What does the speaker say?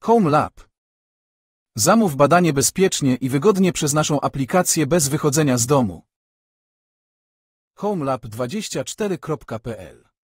Home Lab. Zamów badanie bezpiecznie i wygodnie przez naszą aplikację bez wychodzenia z domu. homelab24.pl